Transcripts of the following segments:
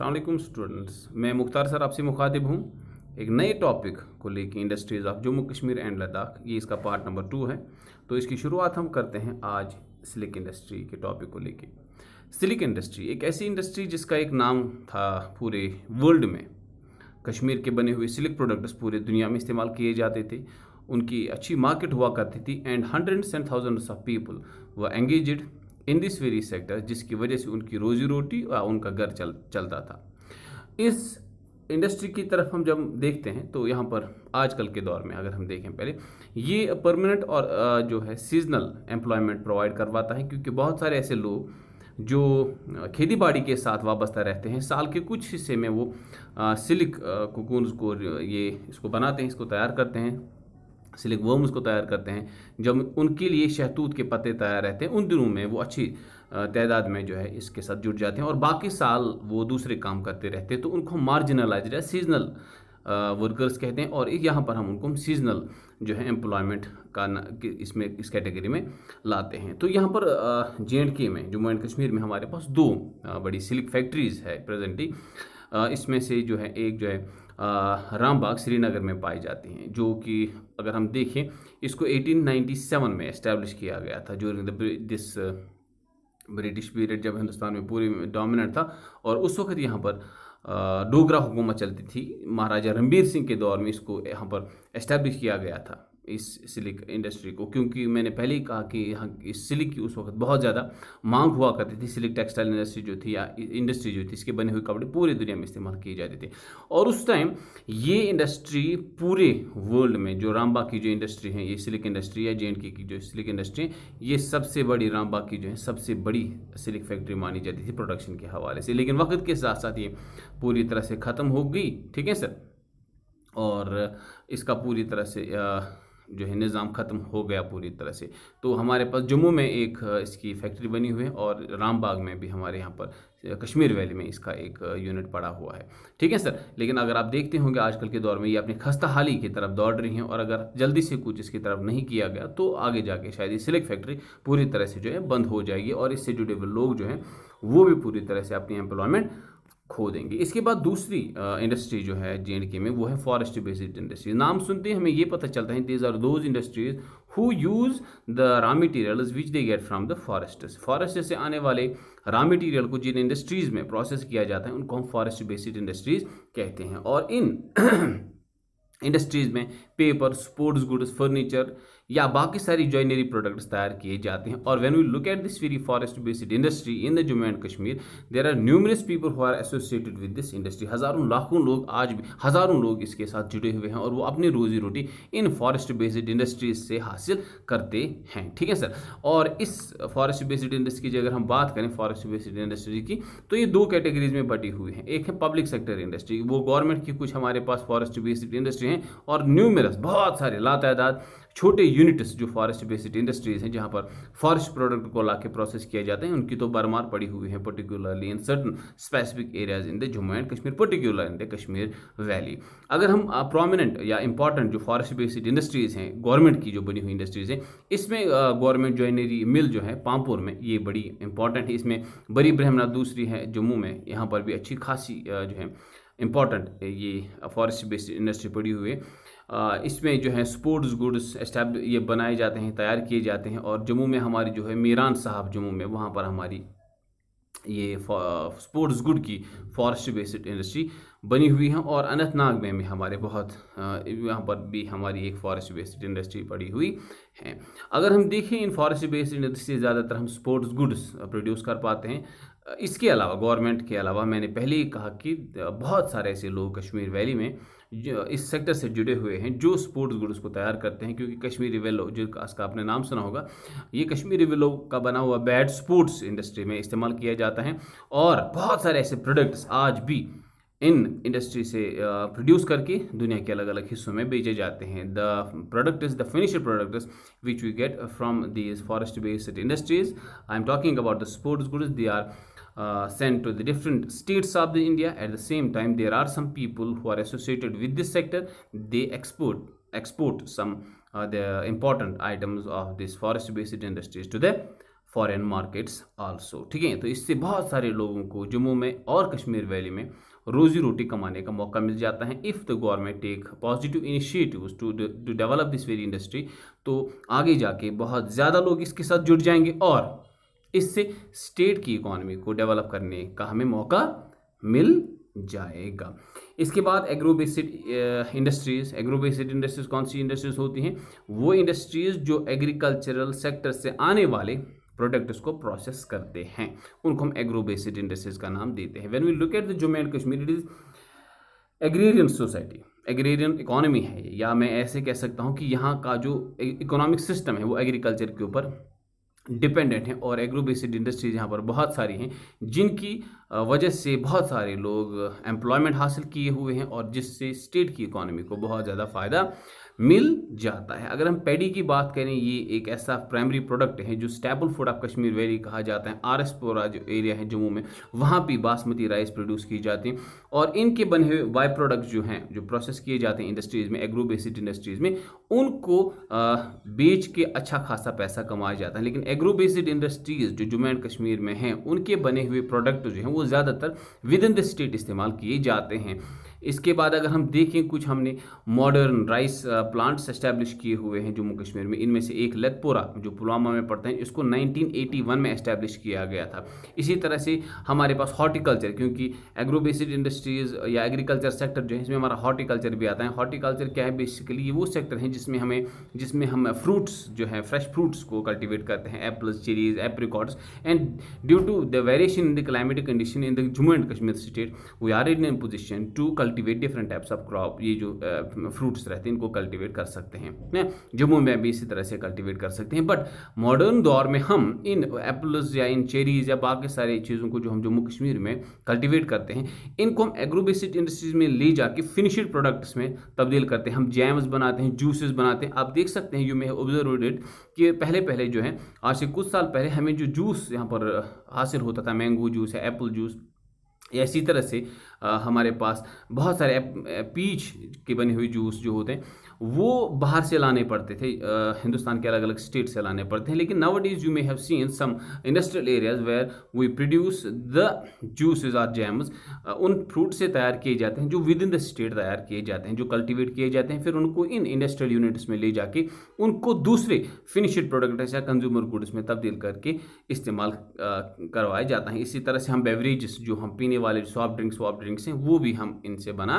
अल्लाम स्टूडेंट्स मैं मुख्तार सर आपसे मुखातिब हूँ एक नए टॉपिक को लेकर industries of Jammu Kashmir and Ladakh ये इसका पार्ट नंबर टू है तो इसकी शुरुआत हम करते हैं आज सिलिक इंडस्ट्री के टॉपिक को लेकर सिलिक इंडस्ट्री एक ऐसी इंडस्ट्री जिसका एक नाम था पूरे वर्ल्ड में कश्मीर के बने हुए सिलिक प्रोडक्ट्स पूरे दुनिया में इस्तेमाल किए जाते थे उनकी अच्छी मार्केट हुआ करती थी and hundred and thousands of people were engaged very sector जिसकी वजह से उनकी रोजी रोटी और उनका घर चल चलता था इस इंडस्ट्री की तरफ हम जब देखते हैं तो यहाँ पर आजकल के दौर में अगर हम देखें पहले ये परमानेंट और जो है सीजनल एम्प्लॉयमेंट प्रोवाइड करवाता है क्योंकि बहुत सारे ऐसे लोग जो खेती बाड़ी के साथ वाबस्ता रहते हैं साल के कुछ हिस्से में वो सिलिक कोकून को ये इसको बनाते हैं इसको तैयार करते हैं सिलिक वर्म्स को तैयार करते हैं जब उनके लिए शहतूत के पत्ते तैयार रहते हैं उन दिनों में वो अच्छी तादाद में जो है इसके साथ जुड़ जाते हैं और बाकी साल वो दूसरे काम करते रहते हैं तो उनको मार्जिनलाइज या सीजनल वर्कर्स कहते हैं और यहाँ पर हम उनको सीजनल जो है एम्प्लॉयमेंट का इसमें इस कैटेगरी में लाते हैं तो यहाँ पर जे एंड के में जम्मू एंड कश्मीर में हमारे पास दो बड़ी सिल्क फैक्ट्रीज़ है प्रेजेंटली इसमें से जो है एक जो है रामबाग श्रीनगर में पाई जाती हैं जो कि अगर हम देखें इसको 1897 में इस्टेब्लिश किया गया था ज्यूरिंग दिस ब्रिटिश पीरियड जब हिंदुस्तान में पूरी डोमिनेंट था और उस वक्त यहाँ पर डोगरा हुकूमत चलती थी महाराजा रणबीर सिंह के दौर में इसको यहाँ पर इस्टेब्लिश किया गया था इस सिलिक इंडस्ट्री को क्योंकि मैंने पहले ही कहा कि यहाँ इस सिलिक की उस वक्त बहुत ज़्यादा मांग हुआ करती थी सिलिक टेक्सटाइल इंडस्ट्री जो थी या इंडस्ट्री जो थी इसके बने हुए कपड़े पूरी दुनिया में इस्तेमाल किए जाते थे और उस टाइम ये इंडस्ट्री पूरे वर्ल्ड में जो रामबा की जो इंडस्ट्री है ये सिलिक इंडस्ट्री या जे की जो सिलिक इंडस्ट्री है ये सबसे बड़ी रामबा की जो है सबसे बड़ी सिलिक फैक्ट्री मानी जाती थी प्रोडक्शन के हवाले से लेकिन वक्त के साथ साथ ये पूरी तरह से ख़त्म हो गई ठीक है सर और इसका पूरी तरह से जो है निज़ाम ख़त्म हो गया पूरी तरह से तो हमारे पास जम्मू में एक इसकी फैक्ट्री बनी हुई है और रामबाग में भी हमारे यहाँ पर कश्मीर वैली में इसका एक यूनिट पड़ा हुआ है ठीक है सर लेकिन अगर आप देखते होंगे आजकल के दौर में ये अपनी खस्ता हाली की तरफ दौड़ रही हैं और अगर जल्दी से कुछ इसकी तरफ नहीं किया गया तो आगे जाके शायद ये सिलेक्ट फैक्ट्री पूरी तरह से जो है बंद हो जाएगी और इससे जुड़े हुए लोग जो हैं वो भी पूरी तरह से अपनी एम्प्लॉयमेंट खो देंगे इसके बाद दूसरी इंडस्ट्री जो है जे में वो है फॉरेस्ट बेस्ड इंडस्ट्री नाम सुनते ही हमें ये पता चलता है these are those industries who use the raw materials which they get from the foresters forest से आने वाले रॉ मटेरियल को जिन इंडस्ट्रीज़ में प्रोसेस किया जाता है उनको हम फॉरेस्ट बेस्ड इंडस्ट्रीज़ कहते हैं और इन इंडस्ट्रीज़ में पेपर स्पोर्ट्स गुड्स फर्नीचर या बाकी सारी ज्वाइनरी प्रोडक्ट्स तैयार किए जाते हैं और when we look at this very forest based industry in the Jammu and Kashmir there are numerous people who are associated with this industry हज़ारों लाखों लोग आज भी हज़ारों लोग इसके साथ जुड़े हुए हैं और वो अपनी रोजी रोटी इन फॉरेस्ट बेस्ड इंडस्ट्रीज से हासिल करते हैं ठीक है सर और इस फॉरेस्ट बेस्ड इंडस्ट्री की अगर हम बात करें फॉरेस्ट बेस्ड इंडस्ट्री की तो ये दो कैटेगरीज में बटी हुई है एक है पब्लिक सेक्टर इंडस्ट्री वो गवर्नमेंट की कुछ हमारे पास फॉरेस्ट बेस्ड इंडस्ट्री हैं और न्यूमरस बहुत सारे लातादाद छोटे यूनिट्स जो फॉरेस्ट बेस्ड इंडस्ट्रीज़ हैं जहाँ पर फॉरेस्ट प्रोडक्ट को ला प्रोसेस किया जाता है उनकी तो बरमार पड़ी हुई है particularly in certain specific areas in the Jammu and Kashmir particular in the Kashmir valley अगर हम प्रोमिनेंट या इंपॉर्टेंट जो फॉरेस्ट बेस्ड इंडस्ट्रीज़ हैं गवर्नमेंट की जो बनी हुई इंडस्ट्रीज़ हैं इसमें गवर्नमेंट ज्वाइनरी मिल जो है पामपुर में ये बड़ी इंपॉर्टेंट है इसमें बड़ी ब्रह्मना दूसरी है जम्मू में यहाँ पर भी अच्छी खासी जो है इंपॉर्टेंट ये फॉरेस्ट बेस्ड इंडस्ट्री पड़ी हुई है इसमें जो है स्पोर्ट्स गुड्स इस्टेब ये बनाए जाते हैं तैयार किए जाते हैं और जम्मू में हमारी जो है मीरान साहब जम्मू में वहाँ पर हमारी ये स्पोर्ट्स गुड की फॉरेस्ट बेस्ड इंडस्ट्री बनी हुई है और अनंतनाग में भी हमारे बहुत यहाँ पर भी हमारी एक फॉरेस्ट बेस्ड इंडस्ट्री पड़ी हुई है अगर हम देखें इन फॉरेस्ट बेस्ड इंडस्ट्री ज़्यादातर हम स्पोर्ट्स गुड्स प्रोड्यूस कर पाते हैं इसके अलावा गवर्नमेंट के अलावा मैंने पहले ही कहा कि बहुत सारे ऐसे लोग कश्मीर वैली में इस सेक्टर से जुड़े हुए हैं जो स्पोर्ट्स गुड्स को तैयार करते हैं क्योंकि कश्मीरी वेलो जिसका आपने नाम सुना होगा ये कश्मीरी वेलो का बना हुआ बैट स्पोर्ट्स इंडस्ट्री में इस्तेमाल किया जाता है और बहुत सारे ऐसे प्रोडक्ट्स आज भी इन इंडस्ट्री से प्रोड्यूस करके दुनिया के अलग अलग हिस्सों में बेचे जाते हैं the product is the finish product which we get from these forest based industries I am talking about the sports goods they are uh, sent to the different states of the India. At the same time, there are some people who are associated with this sector. They export export some uh, the important items of this forest based industries to the foreign markets also ठीक है तो इससे बहुत सारे लोगों को जम्मू में और कश्मीर वैली में रोजी रोटी कमाने का मौका मिल जाता है if the government take positive initiatives to to develop this very industry तो आगे जाके बहुत ज़्यादा लोग इसके साथ जुड़ जाएंगे और इससे स्टेट की इकोनॉमी को डेवलप करने का हमें मौका मिल जाएगा इसके बाद एग्रो इंडस्ट्रीज एग्रो इंडस्ट्रीज कौन सी इंडस्ट्रीज होती हैं वो इंडस्ट्रीज जो एग्रीकल्चरल सेक्टर से आने वाले प्रोडक्ट्स को प्रोसेस करते हैं उनको हम एग्रो इंडस्ट्रीज का नाम देते हैं when we look at the Jammu and Kashmir it is agrarian society agrarian economy है या मैं ऐसे कह सकता हूँ कि यहाँ का जो इकोनॉमिक e-, सिस्टम है वो एग्रीकल्चर के ऊपर डिपेंडेंट हैं और एग्रो बेसिड इंडस्ट्रीज यहाँ पर बहुत सारी हैं जिनकी वजह से बहुत सारे लोग एम्प्लॉयमेंट हासिल किए हुए हैं और जिससे स्टेट की इकोनॉमी को बहुत ज़्यादा फ़ायदा मिल जाता है अगर हम पैडी की बात करें ये एक ऐसा प्राइमरी प्रोडक्ट है जो stable food of Kashmir valley कहा जाता है आर एस पोरा जो एरिया है जम्मू में वहाँ पर बासमती राइस प्रोड्यूस की जाती है और इनके बने हुए बाय प्रोडक्ट जो हैं जो प्रोसेस किए जाते हैं इंडस्ट्रीज में एग्रो बेसिड इंडस्ट्रीज में उनको बेच के अच्छा खासा पैसा कमाया जाता है लेकिन एग्रो बेसिड इंडस्ट्रीज जो जम्मू एंड कश्मीर में हैं उनके बने हुए प्रोडक्ट जो हैं वो ज़्यादातर विद इन द स्टेट इस्तेमाल किए जाते हैं इसके बाद अगर हम देखें कुछ हमने मॉडर्न राइस प्लांट्स एस्टैब्लिश किए हुए हैं जम्मू कश्मीर में इनमें से एक लतपोरा जो पुलवामा में पड़ते हैं इसको 1981 में इस्टेब्लिश किया गया था इसी तरह से हमारे पास हॉर्टिकल्चर क्योंकि एग्रो इंडस्ट्रीज़ या एग्रीकल्चर सेक्टर जो है इसमें हमारा हॉर्टिकल्चर भी आता है हॉर्टिकल्चर क्या है बेसिकली ये वो सेक्टर है जिसमें हमें जिसमें हम फ्रूट्स जो है फ्रेश फ्रूट्स को कल्टिवेट करते हैं apples cherries apricots and due to the variation in the climatic condition in the Jammu and Kashmir state we are in position to cultivate cultivate different types of crop ये जो fruits रहते हैं इनको cultivate कर सकते हैं ना जम्मू में भी इसी तरह से कल्टीवेट कर सकते हैं बट मॉडर्न दौर में हम इन एप्पल्स या इन चेरीज या बाकी सारी चीज़ों को जो हम जम्मू कश्मीर में कल्टिवेट करते हैं इनको हम एग्रोबेसिड इंडस्ट्रीज में ले जाके फिनिशड प्रोडक्ट्स में तब्दील करते हैं हम जैम्स बनाते हैं जूसेस बनाते हैं आप देख सकते हैं यू मे ऑब्जर्वेड कि पहले पहले जो है आज से कुछ साल पहले हमें जो जूस यहाँ पर हासिल होता था मैंगो जूस या एप्पल जूस या इसी तरह से हमारे पास बहुत सारे पीच के बने हुए जूस जो होते हैं वो बाहर से लाने पड़ते थे हिंदुस्तान के अलग अलग स्टेट से लाने पड़ते हैं लेकिन now is you may have seen some industrial areas where we produce the juices are jams उन फ्रूट से तैयार किए जाते हैं जो विद इन द स्टेट तैयार किए जाते हैं जो कल्टिवेट किए जाते हैं फिर उनको इन इंडस्ट्रियल यूनिट्स में ले जाके उनको दूसरे फिनिश्ड प्रोडक्ट या कंज्यूमर गुड्स में तब्दील करके इस्तेमाल करवाया जाता है इसी तरह से हम बेवरेजेस जो हम पीने वाले सॉफ्ट ड्रिंक वॉफ्ट ड्रिंक ड्रिंक्स हैं वो भी हम इनसे बना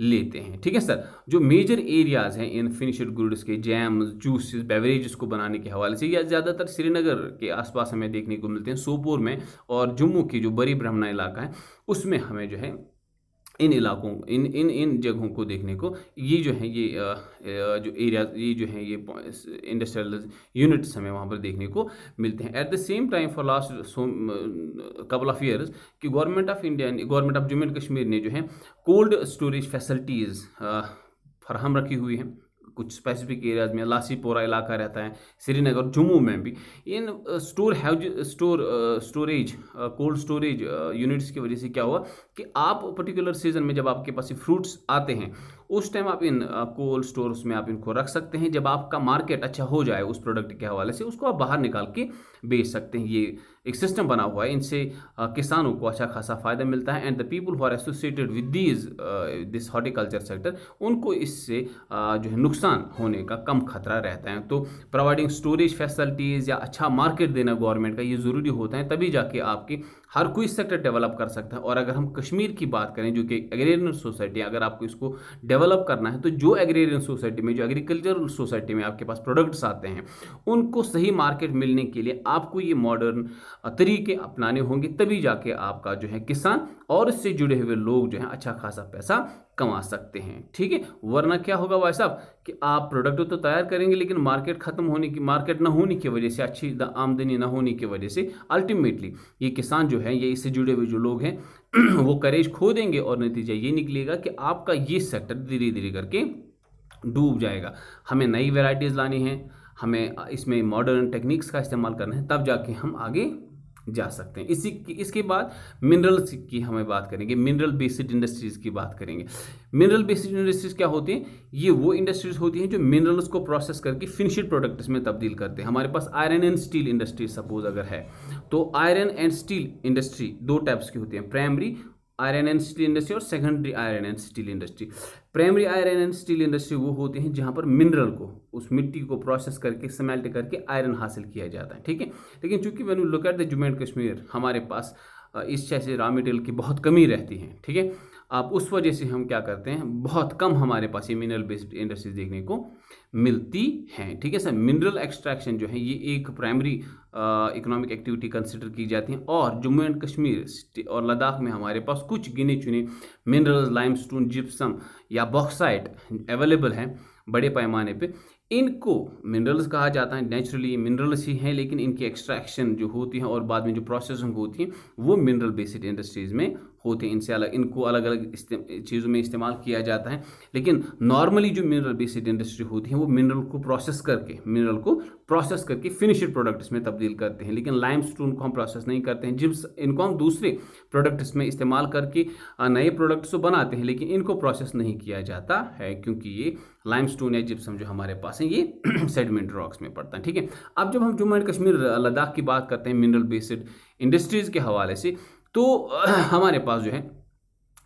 लेते हैं ठीक है सर जो मेजर एरियाज हैं इन फिनिश्ड गुड्स के जैम्स जूसेस बेवरेजेस को बनाने के हवाले से या ज़्यादातर श्रीनगर के आसपास हमें देखने को मिलते हैं सोपोर में और जम्मू की जो बड़ी ब्रह्मणा इलाका है उसमें हमें जो है इन इलाकों इन इन इन जगहों को देखने को ये जो है ये जो एरिया ये जो है ये इंडस्ट्रियल यूनिट्स हमें वहाँ पर देखने को मिलते हैं at the same time for last couple of years कि government of India government of Jammu and Kashmir ने जो है कोल्ड स्टोरेज फैसिलिटीज़ फराहम रखी हुई हैं कुछ स्पेसिफिक एरियाज में लासीपोरा इलाका रहता है श्रीनगर जम्मू में भी इन स्टोर है store storage cold storage units की वजह से क्या हुआ कि आप पर्टिकुलर सीजन में जब आपके पास फ्रूट्स आते हैं उस टाइम आप इन कोल्ड स्टोर्स में आप इनको रख सकते हैं जब आपका मार्केट अच्छा हो जाए उस प्रोडक्ट के हवाले से उसको आप बाहर निकाल के बेच सकते हैं ये एक सिस्टम बना हुआ है इनसे किसानों को अच्छा खासा फ़ायदा मिलता है and the people who are associated with these this horticulture sector उनको इससे जो है नुकसान होने का कम खतरा रहता है तो प्रोवाइडिंग स्टोरेज फैसिलिटीज़ या अच्छा मार्केट देना गवर्नमेंट का ये ज़रूरी होता है तभी जाके आपके हर कोई सेक्टर डेवलप कर सकता है और अगर हम कश्मीर की बात करें जो कि एग्रेरियन सोसाइटी अगर आपको इसको डेवलप करना है तो जो एग्रेरियन सोसाइटी में जो एग्रीकल्चरल सोसाइटी में आपके पास प्रोडक्ट्स आते हैं उनको सही मार्केट मिलने के लिए आपको ये मॉडर्न तरीके अपनाने होंगे तभी जाके आपका जो है किसान और इससे जुड़े हुए लोग जो हैं अच्छा खासा पैसा कमा सकते हैं ठीक है वरना क्या होगा भाई साहब कि आप प्रोडक्ट तो तैयार करेंगे लेकिन मार्केट खत्म होने की मार्केट ना होने की वजह से अच्छी आमदनी ना होने की वजह से अल्टीमेटली ये किसान जो है ये इससे जुड़े हुए जो लोग हैं वो करेज खो देंगे और नतीजा ये निकलेगा कि आपका ये सेक्टर धीरे धीरे करके डूब जाएगा हमें नई वेराइटीज़ लानी है हमें इसमें मॉडर्न टेक्निक्स का इस्तेमाल करना है तब जाके हम आगे जा सकते हैं इसी इसके बाद मिनरल्स की हमें बात करेंगे मिनरल बेसिड इंडस्ट्रीज़ की बात करेंगे मिनरल बेसिड इंडस्ट्रीज़ क्या होती हैं ये वो इंडस्ट्रीज़ होती हैं जो मिनरल्स को प्रोसेस करके फिनिश्ड प्रोडक्ट्स में तब्दील करते हैं हमारे पास iron and steel industry suppose अगर है तो आयरन एंड स्टील इंडस्ट्री दो टाइप्स की होती हैं primary iron and steel industry और secondary iron and steel industry primary iron and steel industry वो होते हैं जहाँ पर मिनरल को उस मिट्टी को प्रोसेस करके समेल्ट करके आयरन हासिल किया जाता है ठीक है लेकिन चूंकि when you look at the Jammu and Kashmir हमारे पास इस जैसे रॉ मटेरियल की बहुत कमी रहती है ठीक है आप उस वजह से हम क्या करते हैं बहुत कम हमारे पास ये मिनरल बेस्ड इंडस्ट्रीज देखने को मिलती हैं ठीक है सर मिनरल एक्सट्रैक्शन जो है ये एक प्राइमरी इकोनॉमिक एक्टिविटी कंसिडर की जाती है और जम्मू एंड कश्मीर और लद्दाख में हमारे पास कुछ गिने चुने मिनरल्स लाइमस्टोन जिप्सम या बॉक्साइट अवेलेबल हैं बड़े पैमाने पे इनको मिनरल्स कहा जाता है नेचुरली मिनरल्स ही हैं लेकिन इनकी एक्सट्रैक्शन जो होती है और बाद में जो प्रोसेसिंग होती है वो मिनरल बेस्ड इंडस्ट्रीज़ में होते हैं इनसे अलग इनको अलग अलग चीज़ों में इस्तेमाल किया जाता है लेकिन नॉर्मली जो मिनरल बेसिड इंडस्ट्री होती है वो मिनरल को प्रोसेस करके मिनरल को प्रोसेस करके फिनिशड प्रोडक्ट्स में तब्दील करते हैं लेकिन लाइम स्टोन को हम प्रोसेस नहीं करते हैं जिप्स इनको हम दूसरे प्रोडक्ट्स में इस्तेमाल करके नए प्रोडक्ट्स को बनाते हैं लेकिन इनको प्रोसेस नहीं किया जाता है क्योंकि ये लाइम स्टोन या जिप्सम जो हमारे पास है ये सेडमेंट रॉक्स में पड़ता है ठीक है अब जब हम जम्मू एंड कश्मीर लद्दाख की बात करते हैं मिनरल बेसड इंडस्ट्रीज़ के हवाले से तो हमारे पास जो है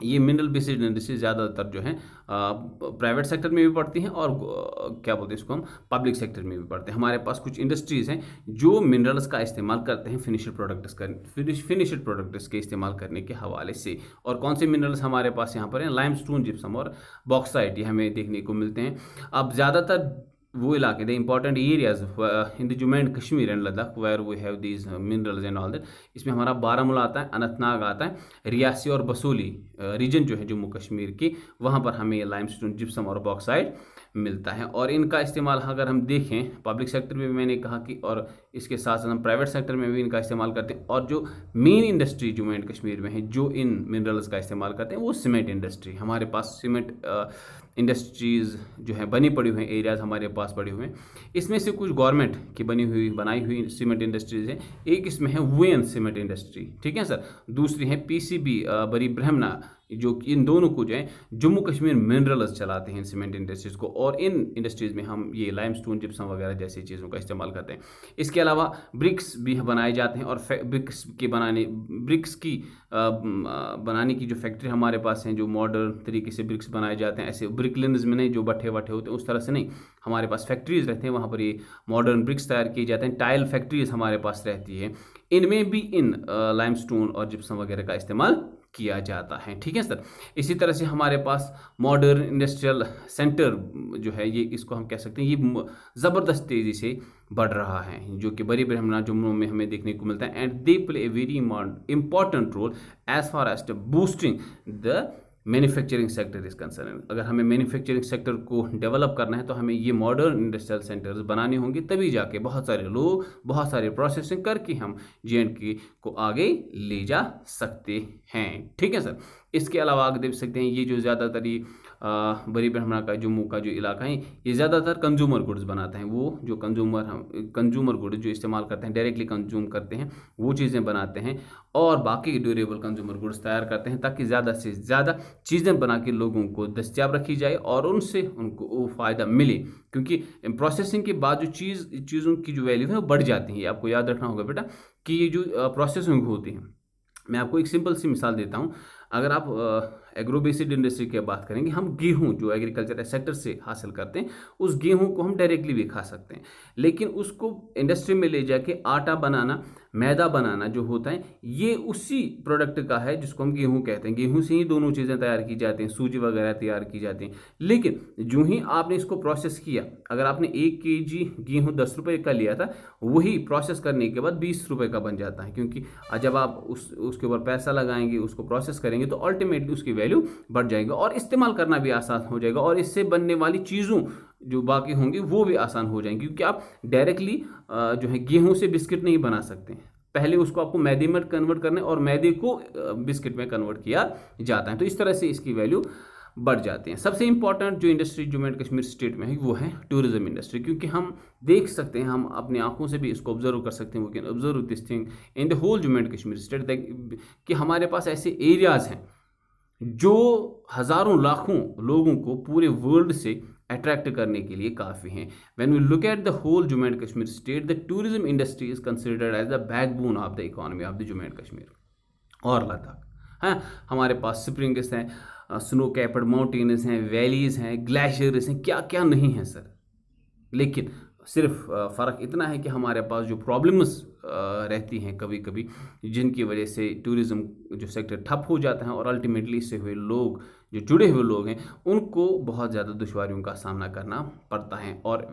ये मिनरल बेसिस इंडस्ट्री ज़्यादातर जो है प्राइवेट सेक्टर में भी पड़ती हैं और क्या बोलते हैं इसको हम पब्लिक सेक्टर में भी पड़ते हैं हमारे पास कुछ इंडस्ट्रीज़ हैं जो मिनरल्स का इस्तेमाल करते हैं फिनिशड प्रोडक्ट्स कर फिनिशड प्रोडक्ट्स के इस्तेमाल करने के हवाले से और कौन से मिनरल्स हमारे पास यहाँ पर हैं लाइम स्टोन जिप्सम और बॉक्साइट ये हमें देखने को मिलते हैं अब ज़्यादातर वो इलाके the important areas in the Jammu and Kashmir and Ladakh where we have these minerals and all that इसमें हमारा बारामूला आता है अनंतनाग आता है रियासी और बसोली रीजन जो है जम्मू कश्मीर की वहाँ पर हमें ये लाइम स्टोन जिप्सम और बॉक्साइड मिलता है और इनका इस्तेमाल अगर हम देखें पब्लिक सेक्टर में मैंने कहा कि और इसके साथ साथ हम प्राइवेट सेक्टर में भी इनका इस्तेमाल करते हैं और जो main industry Jammu and Kashmir में है जो इन मिनरल्स का इस्तेमाल करते हैं वो सीमेंट इंडस्ट्री हमारे पास सीमेंट इंडस्ट्रीज़ जो है बनी पड़ी हुई हैं एरियाज़ हमारे पास पड़े हुए हैं इसमें से कुछ गवर्नमेंट की बनी हुई बनाई हुई सीमेंट इंडस्ट्रीज़ हैं एक इसमें है वेन सीमेंट इंडस्ट्री ठीक है सर दूसरी है बी बरी ब्रह्मना जो कि इन दोनों को जो है जम्मू कश्मीर मिनरल्स चलाते हैं सीमेंट इंडस्ट्रीज़ को और इन इंडस्ट्रीज़ में हम ये लाइम स्टोन जिप्सम वगैरह जैसी चीज़ों का इस्तेमाल करते हैं इसके अलावा ब्रिक्स भी बनाए जाते हैं और ब्रिक्स के बनाने ब्रिक्स की आ, बनाने की जो फैक्ट्री हमारे पास हैं जो मॉडर्न तरीके से ब्रिक्स बनाए जाते हैं ऐसे ब्रिकलिनज में नहीं जो बठे वठे होते हैं उस तरह से नहीं हमारे पास फैक्ट्रीज़ रहते हैं वहाँ पर ये मॉडर्न ब्रिक्स तैयार किए जाते हैं टाइल फैक्ट्रीज़ हमारे पास रहती है इनमें भी इन लाइम स्टोन और जिप्सम वगैरह का इस्तेमाल किया जाता है ठीक है सर इसी तरह से हमारे पास मॉडर्न इंडस्ट्रियल सेंटर जो है ये इसको हम कह सकते हैं ये ज़बरदस्त तेज़ी से बढ़ रहा है जो कि बड़ी ब्रह्मणा जुम्मनों में हमें देखने को मिलता है and they play a very important role as far as boosting the manufacturing sector is concern अगर हमें मैन्युफैक्चरिंग सेक्टर को डेवलप करना है तो हमें ये मॉडर्न इंडस्ट्रियल सेंटर्स बनाने होंगे तभी जाके बहुत सारे लोग बहुत सारे प्रोसेसिंग करके हम जे एंड के को आगे ले जा सकते हैं ठीक है सर इसके अलावा आगे देख सकते हैं ये जो ज़्यादातर ये बड़ी ब्रह्मणा का जम्मू का जो इलाका है ये ज़्यादातर कंज्यूमर गुड्स बनाते हैं वो जो कंज्यूमर हम कंज्यूमर गुड्स जो इस्तेमाल करते हैं डायरेक्टली कंज्यूम करते हैं वो चीज़ें बनाते हैं और बाकी ड्यूरेबल कंज्यूमर गुड्स तैयार करते हैं ताकि ज़्यादा से ज़्यादा चीज़ें बना के लोगों को दस्तियाब रखी जाए और उनसे उनको वो फ़ायदा मिले क्योंकि प्रोसेसिंग के बाद जो चीज़ चीज़ों की जो वैल्यू है वो बढ़ जाती है आपको याद रखना होगा बेटा कि ये जो प्रोसेसिंग होती है मैं आपको एक सिंपल सी मिसाल देता हूँ अगर आप एग्रो इंडस्ट्री की बात करेंगे हम गेहूँ जो एग्रीकल्चर सेक्टर से हासिल करते हैं उस गेहूँ को हम डायरेक्टली भी खा सकते हैं लेकिन उसको इंडस्ट्री में ले जाके आटा बनाना मैदा बनाना जो होता है ये उसी प्रोडक्ट का है जिसको हम गेहूँ कहते हैं गेहूँ से ही दोनों चीज़ें तैयार की जाती हैं सूजी वगैरह तैयार की जाती हैं लेकिन जो ही आपने इसको प्रोसेस किया अगर आपने एक के जी गेहूँ दस रुपये का लिया था वही प्रोसेस करने के बाद बीस रुपये का बन जाता है क्योंकि जब आप उस उसके ऊपर पैसा लगाएंगे उसको प्रोसेस करेंगे तो अल्टीमेटली उसकी वैल्यू बढ़ जाएगा और इस्तेमाल करना भी आसान हो जाएगा और इससे बनने वाली चीज़ों जो बाकी होंगी वो भी आसान हो जाएंगी क्योंकि आप डायरेक्टली जो है गेहूँ से बिस्किट नहीं बना सकते पहले उसको आपको मैदे में कन्वर्ट करने और मैदे को बिस्किट में कन्वर्ट किया जाता है तो इस तरह से इसकी वैल्यू बढ़ जाते हैं सबसे इंपॉर्टेंट जो industry Jammu and Kashmir state में है वो है टूरिज्म इंडस्ट्री क्योंकि हम देख सकते हैं हम अपनी आंखों से भी इसको ऑब्जर्व कर सकते हैं वो can observe this thing in the whole Jammu and Kashmir state कि हमारे पास ऐसे एरियाज़ हैं जो हज़ारों लाखों लोगों को पूरे वर्ल्ड से अट्रैक्ट करने के लिए काफ़ी हैं when we look at the whole Jammu and Kashmir state the tourism industry is considered as the backbone of the economy of the Jammu and Kashmir और लद्दाख हैं हाँ, हमारे पास स्प्रिंग्स हैं स्नो कैपड माउंटेन्स हैं वैलीज़ हैं ग्लेशियर्स हैं क्या क्या नहीं हैं सर लेकिन सिर्फ फ़र्क इतना है कि हमारे पास जो प्रॉब्लम्स रहती हैं कभी कभी जिनकी वजह से टूरिज़्म जो सेक्टर ठप हो जाता है और अल्टीमेटली इससे हुए लोग जो जुड़े हुए लोग हैं उनको बहुत ज़्यादा दुशारियों का सामना करना पड़ता है और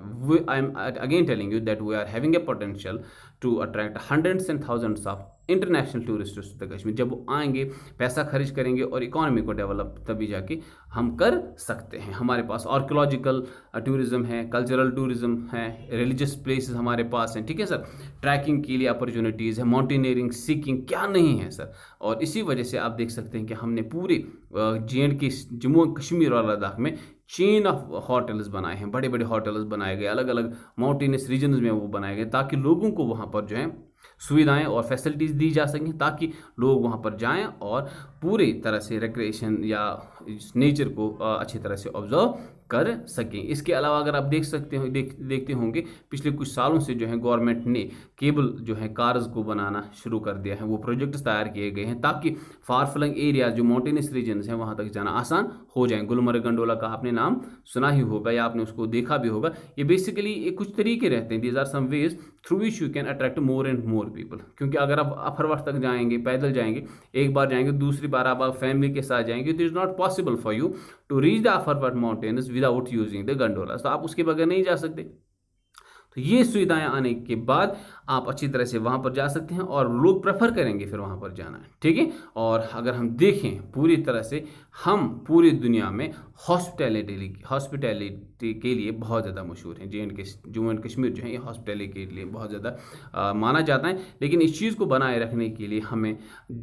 I am again telling you that we are having a potential to attract hundreds and thousands of international tourist to the Kashmir जब वो आएंगे पैसा खर्च करेंगे और इकोनॉमी को डेवलप तभी जाके हम कर सकते हैं हमारे पास आर्कोलॉजिकल टूरिज़्म है कल्चरल टूरिज़्म है रिलीजियस प्लेसेस हमारे पास हैं ठीक है सर ट्रैकिंग के लिए अपॉर्चुनिटीज़ है माउंटेनियरिंग सीकिंग क्या नहीं है सर और इसी वजह से आप देख सकते हैं कि हमने पूरे जे एंड के जम्मू कश्मीर और लद्दाख में चेन ऑफ होटल्स बनाए हैं बड़े बड़े होटल्स बनाए गए अलग अलग माउंटेनियस रीजन में वो बनाए गए ताकि लोगों को वहाँ पर जो है सुविधाएं और फैसिलिटीज़ दी जा सकें ताकि लोग वहां पर जाएं और पूरी तरह से रिक्रिएशन या नेचर को अच्छी तरह से ऑब्जर्व कर सकें इसके अलावा अगर आप देख सकते हो देख देखते होंगे पिछले कुछ सालों से जो है गवर्नमेंट ने केबल जो है कार्स को बनाना शुरू कर दिया है वो प्रोजेक्ट्स तैयार किए गए हैं ताकि फार फ्लंग एरियाज जो माउंटेनियस रीजन हैं वहाँ तक जाना आसान हो जाए गुलमर्ग गंडोला का आपने नाम सुना ही होगा या आपने उसको देखा भी होगा ये बेसिकली ये कुछ तरीके रहते हैं these are some ways through which you can attract more and more people क्योंकि अगर आप अफरवट तक जाएंगे पैदल जाएंगे एक बार जाएंगे दूसरी बार आप फैमिली के साथ जाएंगे it is not possible for you to reach the upper part mountains without using the gondola तो आप उसके बगैर नहीं जा सकते तो ये सुविधाएं आने के बाद आप अच्छी तरह से वहाँ पर जा सकते हैं और लोग प्रेफर करेंगे फिर वहाँ पर जाना ठीक है और अगर हम देखें पूरी तरह से हम पूरी दुनिया में हॉस्पिटैलिटी हॉस्पिटैलिटी के लिए बहुत ज़्यादा मशहूर हैं J and Jammu and Kashmir जो है ये हॉस्पिटैलिटी के लिए बहुत ज़्यादा माना जाता है लेकिन इस चीज़ को बनाए रखने के लिए हमें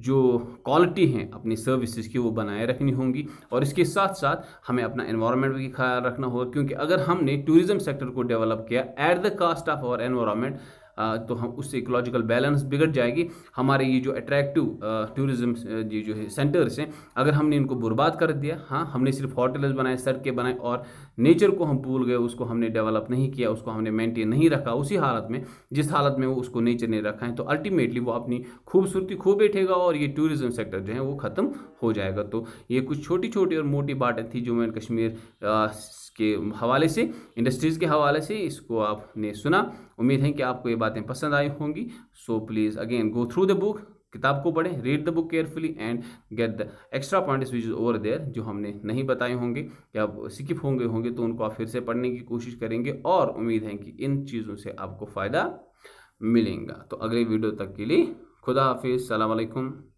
जो क्वालिटी है अपनी सर्विसेज की वो बनाए रखनी होंगी और इसके साथ साथ हमें अपना इन्वायरमेंट भी ख्याल रखना होगा क्योंकि अगर हमने टूरिज़्म सेक्टर को डेवलप किया at the cost of our environment तो हम उससे इकोलॉजिकल बैलेंस बिगड़ जाएगी हमारे ये जो अट्रैक्टिव टूरिज्म ये जो है सेंटर्स हैं अगर हमने इनको बर्बाद कर दिया हाँ हमने सिर्फ होटल्स बनाए सड़कें बनाए और नेचर को हम भूल गए उसको हमने डेवलप नहीं किया उसको हमने मेंटेन नहीं रखा उसी हालत में जिस हालत में वो उसको नेचर ने रखा है तो अल्टीमेटली वो अपनी खूबसूरती खो बैठेगा और ये टूरिज्म सेक्टर जो है वो ख़त्म हो जाएगा तो ये कुछ छोटी छोटी और मोटी बातें थी जम्मू एंड कश्मीर के हवाले से इंडस्ट्रीज़ के हवाले से इसको आपने सुना उम्मीद है कि आपको ये बातें पसंद आई होंगी so please again go through the book किताब को पढ़ें read the book carefully and get the extra points which is over there जो हमने नहीं बताए होंगे या स्किप होंगे होंगे तो उनको आप फिर से पढ़ने की कोशिश करेंगे और उम्मीद है कि इन चीज़ों से आपको फ़ायदा मिलेगा तो अगले वीडियो तक के लिए खुदा हाफिज़ सलामकुम